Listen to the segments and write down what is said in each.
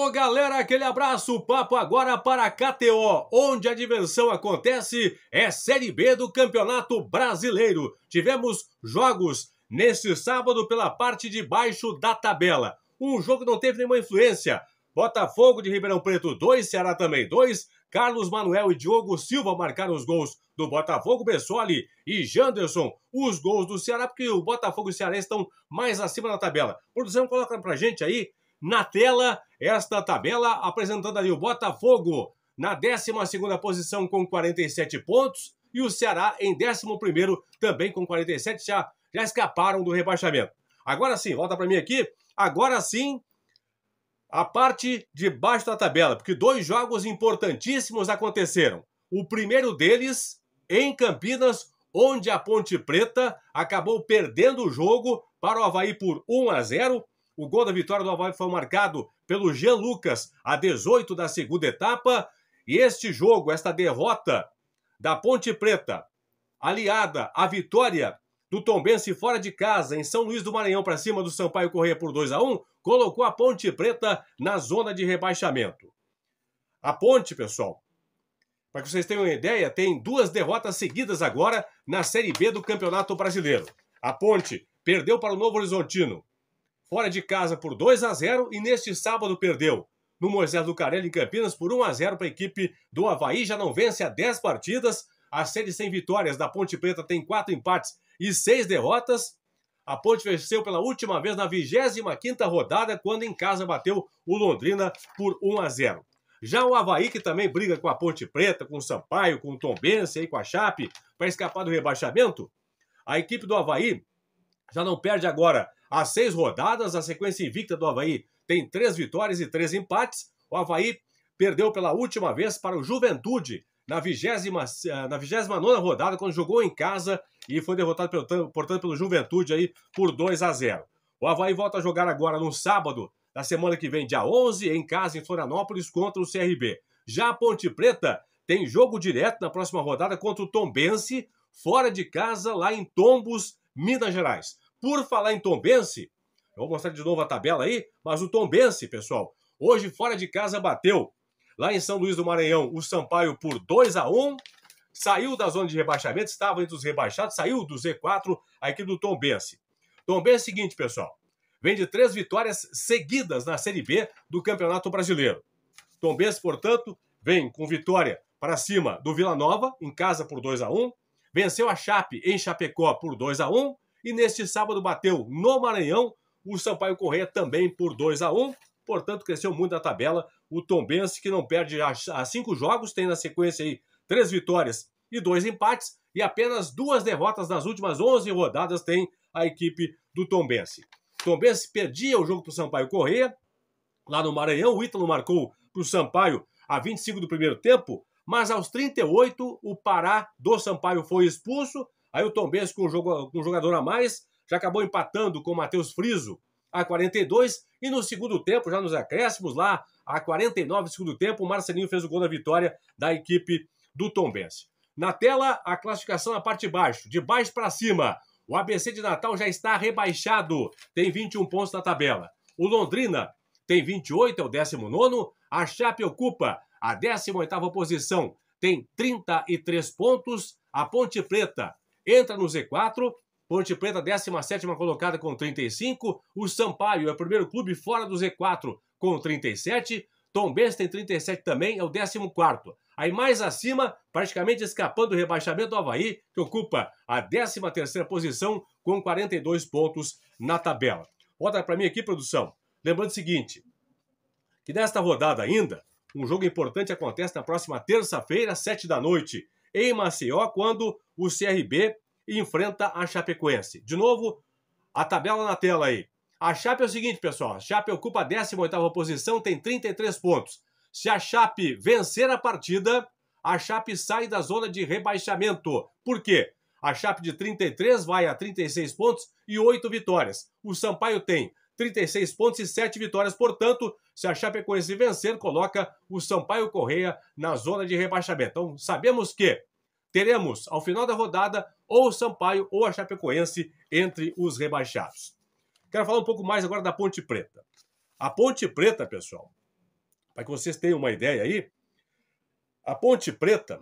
Alô, galera, aquele abraço. Papo agora para a KTO, onde a diversão acontece. É Série B do Campeonato Brasileiro. Tivemos jogos neste sábado pela parte de baixo da tabela. Um jogo não teve nenhuma influência. Botafogo de Ribeirão Preto 2, Ceará também 2. Carlos Manuel e Diogo Silva marcaram os gols do Botafogo, Bessoli e Janderson. Os gols do Ceará, porque o Botafogo e o Ceará estão mais acima na tabela. Produção, coloca pra gente aí na tela esta tabela apresentando ali o Botafogo na 12 posição com 47 pontos e o Ceará em 11 também com 47, já, já escaparam do rebaixamento. Agora sim, volta para mim aqui, agora sim a parte de baixo da tabela, porque dois jogos importantíssimos aconteceram. O primeiro deles em Campinas, onde a Ponte Preta acabou perdendo o jogo para o Havaí por 1 a 0 o gol da vitória do Havaí foi marcado pelo Jean Lucas a 18 da segunda etapa. E este jogo, esta derrota da Ponte Preta, aliada à vitória do Tombense fora de casa em São Luís do Maranhão para cima do Sampaio Correia por 2 a 1, colocou a Ponte Preta na zona de rebaixamento. A Ponte, pessoal, para que vocês tenham uma ideia, tem duas derrotas seguidas agora na Série B do Campeonato Brasileiro. A Ponte perdeu para o Novo Horizontino fora de casa por 2 a 0 e neste sábado perdeu. No Moisés Lucarelli, em Campinas, por 1 a 0 para a equipe do Havaí, já não vence há 10 partidas. A série sem vitórias da Ponte Preta tem 4 empates e 6 derrotas. A Ponte venceu pela última vez na 25ª rodada, quando em casa bateu o Londrina por 1 a 0. Já o Havaí, que também briga com a Ponte Preta, com o Sampaio, com o Tom Tombense e com a Chape, para escapar do rebaixamento, a equipe do Havaí já não perde agora às seis rodadas, a sequência invicta do Havaí tem três vitórias e três empates. O Havaí perdeu pela última vez para o Juventude na 29 eh, na rodada, quando jogou em casa e foi derrotado, pelo, portanto, pelo Juventude aí por 2 a 0. O Havaí volta a jogar agora no sábado, na semana que vem, dia 11, em casa, em Florianópolis, contra o CRB. Já a Ponte Preta tem jogo direto na próxima rodada contra o Tombense, fora de casa, lá em Tombos, Minas Gerais. Por falar em Tombense, eu vou mostrar de novo a tabela aí, mas o Tombense, pessoal, hoje fora de casa bateu lá em São Luís do Maranhão o Sampaio por 2 a 1 saiu da zona de rebaixamento, estava entre os rebaixados, saiu do Z4, a equipe do Tombense. Tombense é o seguinte, pessoal, vem de três vitórias seguidas na Série B do Campeonato Brasileiro. Tombense, portanto, vem com vitória para cima do Vila Nova, em casa por 2 a 1 venceu a Chape em Chapecó por 2 a 1 e neste sábado bateu no Maranhão o Sampaio Correia também por 2 a 1 Portanto, cresceu muito a tabela o Tombense, que não perde há cinco jogos, tem na sequência aí três vitórias e dois empates, e apenas duas derrotas nas últimas 11 rodadas tem a equipe do Tombense. Tombense perdia o jogo para o Sampaio Correia, lá no Maranhão, o Ítalo marcou para o Sampaio a 25 do primeiro tempo, mas aos 38 o Pará do Sampaio foi expulso Aí o Tom Benz, com um jogador a mais, já acabou empatando com o Matheus Friso a 42. E no segundo tempo, já nos acréscimos lá, a 49 segundo tempo, o Marcelinho fez o gol da vitória da equipe do Tom Benz. Na tela, a classificação na parte de baixo. De baixo para cima, o ABC de Natal já está rebaixado, tem 21 pontos na tabela. O Londrina tem 28, é o 19. A Chape ocupa a 18 posição, tem 33 pontos. A Ponte Preta entra no Z4. Ponte Preta, 17 colocada com 35. O Sampaio é o primeiro clube fora do Z4 com 37. Tombense tem 37 também, é o 14. Aí mais acima, praticamente escapando do rebaixamento o Havaí, que ocupa a 13ª posição com 42 pontos na tabela. Bota para mim aqui, produção. Lembrando o seguinte, que nesta rodada ainda, um jogo importante acontece na próxima terça-feira, às 7 da noite, em Maceió, quando o CRB enfrenta a Chapecoense. De novo, a tabela na tela aí. A Chape é o seguinte, pessoal. A Chape ocupa a 18ª posição, tem 33 pontos. Se a Chape vencer a partida, a Chape sai da zona de rebaixamento. Por quê? A Chape de 33 vai a 36 pontos e 8 vitórias. O Sampaio tem 36 pontos e 7 vitórias. Portanto, se a Chapecoense vencer, coloca o Sampaio Correia na zona de rebaixamento. Então, sabemos que teremos, ao final da rodada, ou o Sampaio ou a Chapecoense entre os rebaixados. Quero falar um pouco mais agora da Ponte Preta. A Ponte Preta, pessoal, para que vocês tenham uma ideia aí, a Ponte Preta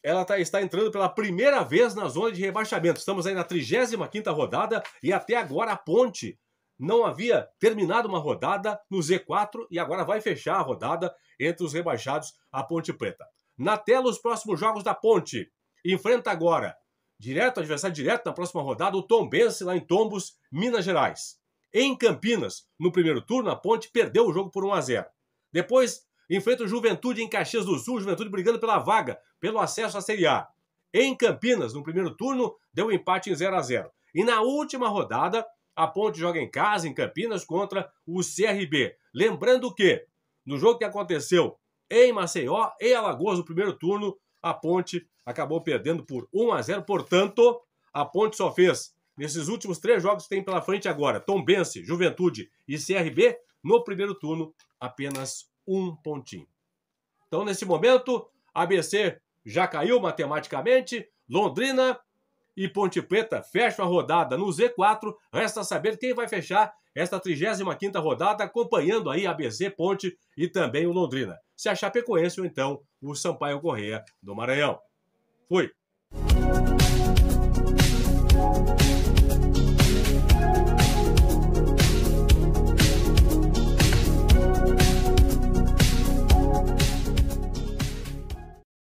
ela tá, está entrando pela primeira vez na zona de rebaixamento. Estamos aí na 35ª rodada e até agora a Ponte não havia terminado uma rodada no Z4 e agora vai fechar a rodada entre os rebaixados a Ponte Preta. Na tela, os próximos jogos da Ponte. Enfrenta agora, direto, adversário direto na próxima rodada, o Tombense lá em Tombos, Minas Gerais. Em Campinas, no primeiro turno, a Ponte perdeu o jogo por 1 a 0. Depois, enfrenta o Juventude em Caxias do Sul, Juventude brigando pela vaga, pelo acesso à Série A. Em Campinas, no primeiro turno, deu um empate em 0 a 0. E na última rodada, a Ponte joga em casa, em Campinas, contra o CRB. Lembrando que, no jogo que aconteceu em Maceió e Alagoas no primeiro turno, a Ponte acabou perdendo por 1 a 0. Portanto, a Ponte só fez nesses últimos três jogos que tem pela frente agora, Tombense, Juventude e CRB, no primeiro turno, apenas um pontinho. Então, nesse momento, ABC já caiu matematicamente, Londrina e Ponte Preta fecham a rodada no Z4. Resta saber quem vai fechar esta 35ª rodada, acompanhando aí a BZ Ponte e também o Londrina. Se a Chapecoense ou então o Sampaio Correia do Maranhão. Fui!